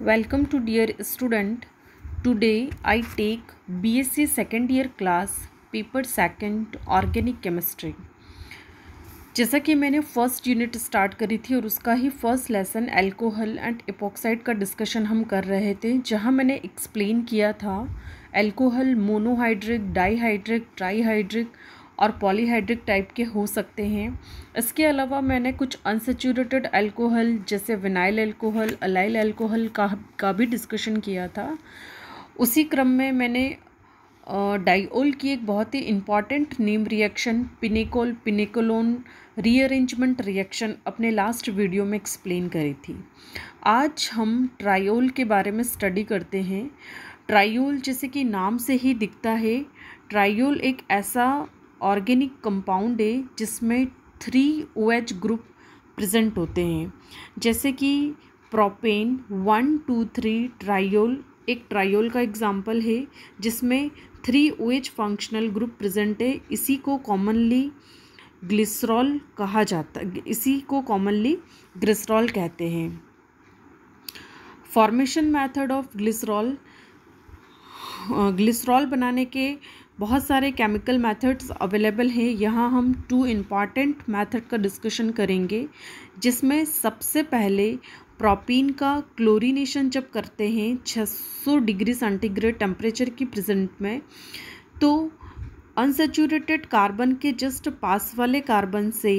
welcome to dear student today i take bsc second year class paper second organic chemistry जैसा कि मैंने first unit start करी थी और उसका ही first lesson alcohol and epoxide का डिस्कशन हम कर रहे थे जहां मैंने एक्सप्लेन किया था एल्कोहल मोनोहाइड्रिक डाईहाइड्रिक ट्राईहाइड्रिक और पॉलीहाइड्रिक टाइप के हो सकते हैं इसके अलावा मैंने कुछ अनसेचूरेटेड अल्कोहल जैसे विनाइल अल्कोहल अलाइल अल्कोहल का का भी डिस्कशन किया था उसी क्रम में मैंने डाइओल की एक बहुत ही important name reaction pinacol pinacolone rearrangement reaction अपने लास्ट वीडियो में एक्सप्लेन करी थी आज हम ट्रायोल के बारे में स्टडी करते हैं ट्रायोल जैसे कि नाम से ही दिखता है ट्रायोल एक ऐसा ऑर्गेनिक कंपाउंड है जिसमें three O H group present होते हैं जैसे कि propane one two three triol एक ट्रायोल का एग्जाम्पल है जिसमें three O H functional group present है इसी को कॉमनली ग्लिसरॉल कहा जाता इसी को कॉमनली ग्लिसरॉल कहते हैं formation method of glycerol glycerol बनाने के बहुत सारे केमिकल मेथड्स अवेलेबल हैं यहाँ हम टू इम्पॉर्टेंट मेथड का डिस्कशन करेंगे जिसमें सबसे पहले प्रोपीन का क्लोरीनेशन जब करते हैं 600 डिग्री सेंटीग्रेड टेम्परेचर की प्रेजेंट में तो अनसेचूरेटेड कार्बन के जस्ट पास वाले कार्बन से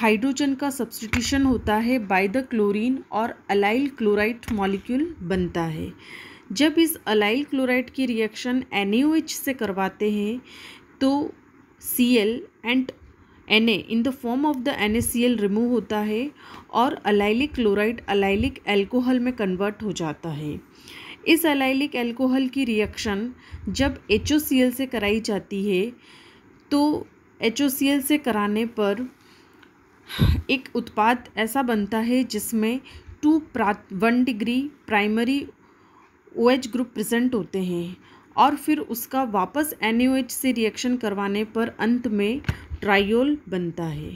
हाइड्रोजन का सब्सटीट्यूशन होता है बाय द क्लोरीन और अलाइल क्लोराइड मॉलिक्यूल बनता है जब इस अलाइल क्लोराइड की रिएक्शन एन से करवाते हैं तो C L and N A in the form of the N A C L remove होता है और अलाइलिक क्लोराइड अलाइलिक एल्कोहल में कन्वर्ट हो जाता है इस अलाइलिक एल्कोहल की रिएक्शन जब एच ओ सी एल से कराई जाती है तो एच ओ सी एल से कराने पर एक उत्पाद ऐसा बनता है जिसमें टू प्रा one degree primary O OH group present होते हैं और फिर उसका वापस एन से रिएक्शन करवाने पर अंत में ट्रायोल बनता है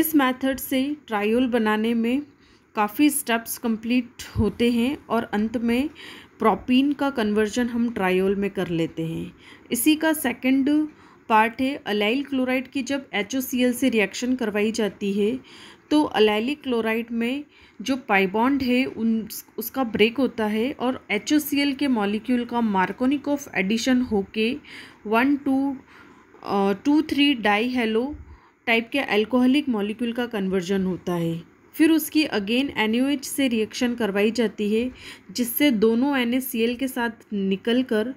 इस मेथड से ट्रायोल बनाने में काफ़ी स्टेप्स कंप्लीट होते हैं और अंत में प्रोपीन का कन्वर्जन हम ट्रायोल में कर लेते हैं इसी का सेकंड पार्ट है अलाइल क्लोराइड की जब एच से रिएक्शन करवाई जाती है तो अलाइलिक क्लोराइड में जो पाइबॉन्ड है उन उसका ब्रेक होता है और एच के मॉलिक्यूल का मार्कोनिकोफ एडिशन होके one two two three dihalo type के अल्कोहलिक मॉलिक्यूल का कन्वर्जन होता है फिर उसकी अगेन एन से रिएक्शन करवाई जाती है जिससे दोनों एन के साथ निकल कर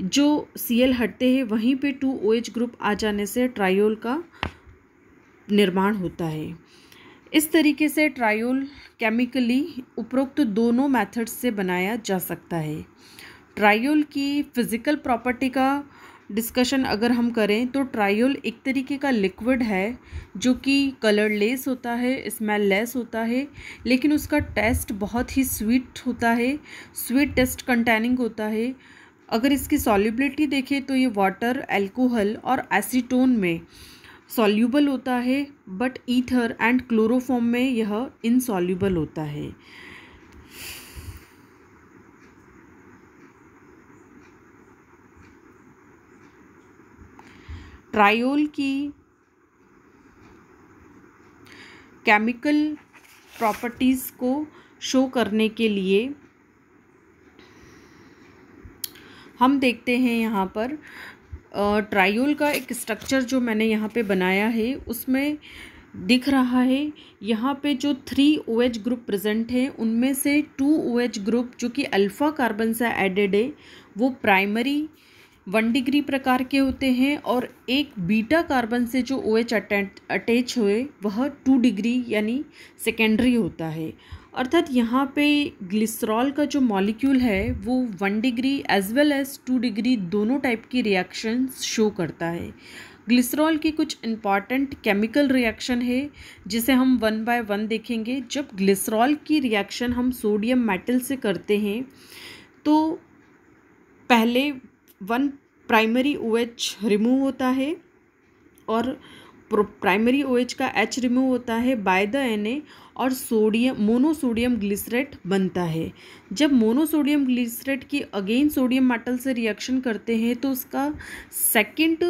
जो सी एल हटते हैं वहीं पे टू ओ एच ग्रुप आ जाने से ट्रायोल का निर्माण होता है इस तरीके से ट्रायोल केमिकली उपरोक्त दोनों मेथड्स से बनाया जा सकता है ट्रायोल की फिज़िकल प्रॉपर्टी का डिस्कशन अगर हम करें तो ट्रायोल एक तरीके का लिक्विड है जो कि कलर लेस होता है स्मेल लेस होता है लेकिन उसका टेस्ट बहुत ही स्वीट होता है स्वीट टेस्ट कंटेनिंग होता है अगर इसकी सॉल्युबिलिटी देखें तो ये वाटर एल्कोहल और एसीटोन में सॉल्यूबल होता है बट ईथर एंड क्लोरोफॉर्म में यह इनसॉल्यूबल होता है ट्रायोल की केमिकल प्रॉपर्टीज़ को शो करने के लिए हम देखते हैं यहाँ पर ट्रायोल का एक स्ट्रक्चर जो मैंने यहाँ पे बनाया है उसमें दिख रहा है यहाँ पे जो three O H group present है उनमें से टू ओ एच ग्रुप जो कि अल्फ़ा कार्बन से एडेड है वो प्राइमरी वन डिग्री प्रकार के होते हैं और एक बीटा कार्बन से जो ओ OH अटैच हुए वह टू डिग्री यानी सेकेंडरी होता है अर्थात यहाँ पे ग्लिसरॉल का जो मॉलिक्यूल है वो one degree as well as two degree दोनों टाइप की रिएक्शन शो करता है ग्लिसरॉल की कुछ इम्पॉर्टेंट केमिकल रिएक्शन है जिसे हम वन बाय वन देखेंगे जब ग्लिसरॉल की रिएक्शन हम सोडियम मेटल से करते हैं तो पहले वन प्राइमरी ओ रिमूव होता है और प्राइमरी ओएच OH का एच रिमूव होता है बाय द एन और सोडियम मोनोसोडियम ग्लिसरेट बनता है जब मोनोसोडियम ग्लिसरेट की अगेन सोडियम मेटल से रिएक्शन करते हैं तो उसका सेकंड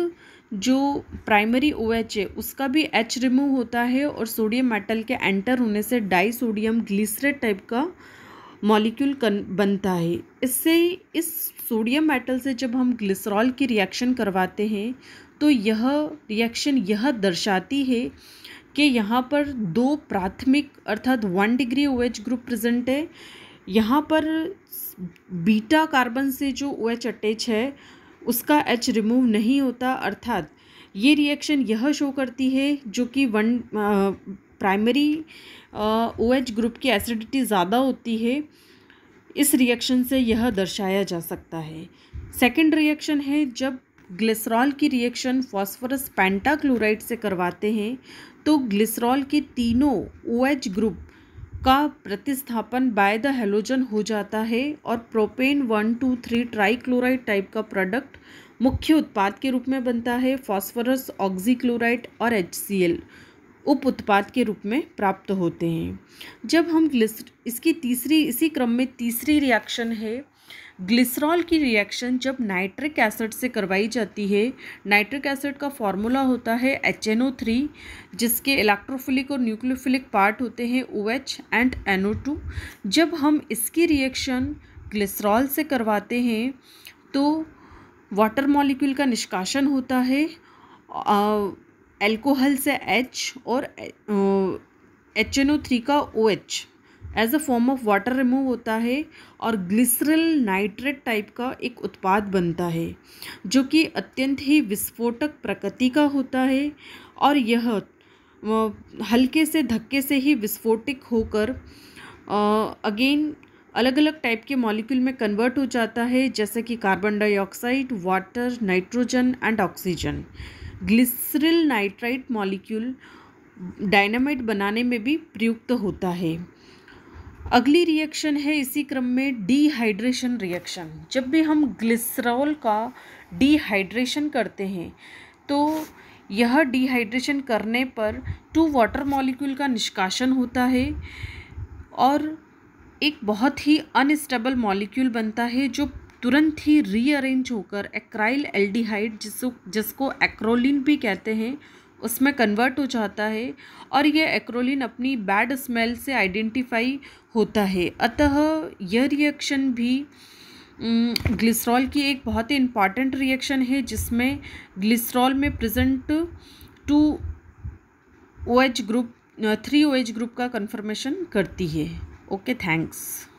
जो प्राइमरी ओ OH है उसका भी एच रिमूव होता है और सोडियम मेटल के एंटर होने से डाई सोडियम ग्लिसरेट टाइप का मॉलिक्यूल बनता है इससे इस सोडियम मेटल से जब हम ग्लिसरॉल की रिएक्शन करवाते हैं तो यह रिएक्शन यह दर्शाती है कि यहाँ पर दो प्राथमिक अर्थात one degree O H group present है यहाँ पर बीटा कार्बन से जो ओ एच अटैच है उसका एच रिमूव नहीं होता अर्थात ये रिएक्शन यह शो करती है जो कि one primary O H group की एसिडिटी ज़्यादा होती है इस रिएक्शन से यह दर्शाया जा सकता है सेकेंड रिएक्शन है जब ग्लिसरॉल की रिएक्शन फास्फोरस पेंटाक्लोराइड से करवाते हैं तो ग्लिसरॉल के तीनों ओ OH ग्रुप का प्रतिस्थापन बाय द हेलोजन हो जाता है और propane one two three trichloride type का प्रोडक्ट मुख्य उत्पाद के रूप में बनता है फास्फोरस ऑक्जीक्लोराइड और एच उप उत्पाद के रूप में प्राप्त होते हैं जब हम ग्लिस इसकी तीसरी इसी क्रम में तीसरी रिएक्शन है ग्लिसरॉल की रिएक्शन जब नाइट्रिक एसिड से करवाई जाती है नाइट्रिक एसिड का फॉर्मूला होता है एच एन ओ थ्री जिसके इलेक्ट्रोफिलिक और न्यूक्लियोफिलिक पार्ट होते हैं O H and N O two जब हम इसकी रिएक्शन ग्लिसरॉल से करवाते हैं तो वाटर मॉलिक्यूल का निष्कासन होता है एल्कोहल से एच और एच एन ओ थ्री का O OH. H as a form of water remove होता है और ग्लिसरल नाइट्रेट टाइप का एक उत्पाद बनता है जो कि अत्यंत ही विस्फोटक प्रकृति का होता है और यह हल्के से धक्के से ही विस्फोटिक होकर अगेन अलग अलग टाइप के मॉलिक्यूल में कन्वर्ट हो जाता है जैसे कि carbon dioxide water nitrogen and oxygen glyceryl nitrite molecule dynamite बनाने में भी प्रयुक्त होता है अगली रिएक्शन है इसी क्रम में डिहाइड्रेशन रिएक्शन जब भी हम ग्लिसरॉल का डिहाइड्रेशन करते हैं तो यह डिहाइड्रेशन करने पर टू वाटर मॉलिक्यूल का निष्कासन होता है और एक बहुत ही अनस्टेबल मॉलिक्यूल बनता है जो तुरंत ही रीअरेंज होकर एक्राइल एल्डिहाइड जिसको जिसको एक्रोलिन भी कहते हैं उसमें कन्वर्ट हो जाता है और यह एक्रोलिन अपनी बैड स्मेल से आइडेंटिफाई होता है अतः यह रिएक्शन भी ग्लिसरॉल की एक बहुत ही इम्पॉर्टेंट रिएक्शन है जिसमें ग्लिसरॉल में present two O H group three O H group का कन्फर्मेशन करती है ओके थैंक्स